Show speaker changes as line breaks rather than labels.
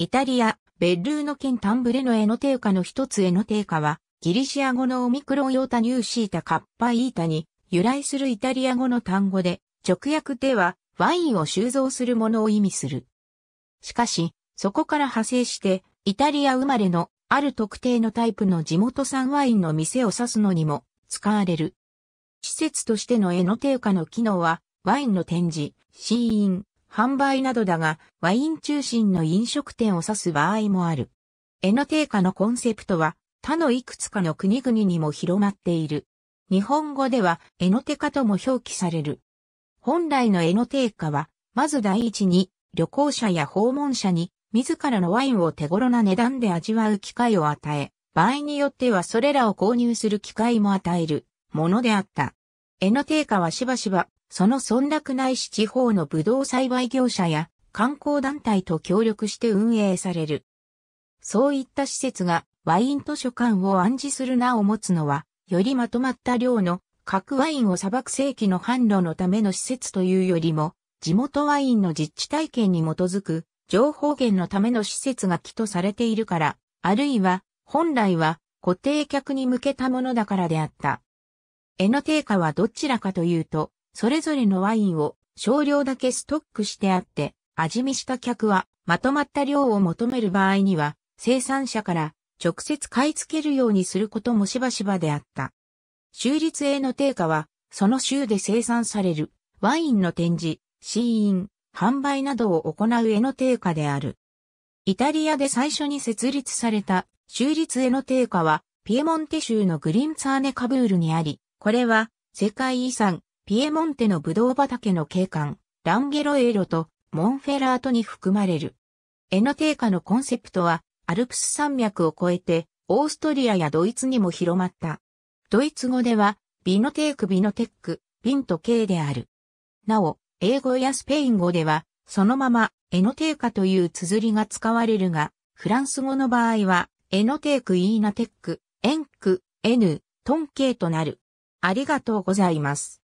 イタリア、ベッルーノ県タンブレのエノテーカの一つエノテーカは、ギリシア語のオミクロンヨータニューシータカッパイータに由来するイタリア語の単語で、直訳ではワインを収蔵するものを意味する。しかし、そこから派生して、イタリア生まれのある特定のタイプの地元産ワインの店を指すのにも使われる。施設としてのエノテーカの機能は、ワインの展示、試飲、販売などだが、ワイン中心の飲食店を指す場合もある。エノテーカのコンセプトは、他のいくつかの国々にも広まっている。日本語では、エノテカとも表記される。本来のエノテーカは、まず第一に、旅行者や訪問者に、自らのワインを手頃な値段で味わう機会を与え、場合によってはそれらを購入する機会も与えるものであった。エノテーカはしばしばその村落内市地方のブドウ栽培業者や観光団体と協力して運営される。そういった施設がワイン図書館を暗示する名を持つのは、よりまとまった量の各ワインを砂漠世紀の販路のための施設というよりも、地元ワインの実地体験に基づく情報源のための施設が起とされているから、あるいは本来は固定客に向けたものだからであった。絵の定価はどちらかというと、それぞれのワインを少量だけストックしてあって、味見した客はまとまった量を求める場合には、生産者から直接買い付けるようにすることもしばしばであった。州立への定価は、その州で生産されるワインの展示、試飲、販売などを行う絵の定価である。イタリアで最初に設立された州立絵の定価は、ピエモンテ州のグリンツァーネカブールにあり、これは世界遺産ピエモンテのブドウ畑の景観、ランゲロエイロとモンフェラートに含まれる。エノテーカのコンセプトは、アルプス山脈を越えて、オーストリアやドイツにも広まった。ドイツ語では、ビノテークビノテック、ビンと K である。なお、英語やスペイン語では、そのまま、エノテーカという綴りが使われるが、フランス語の場合は、エノテークイーナテック、エンク、エヌ、トン K となる。ありがとうございます。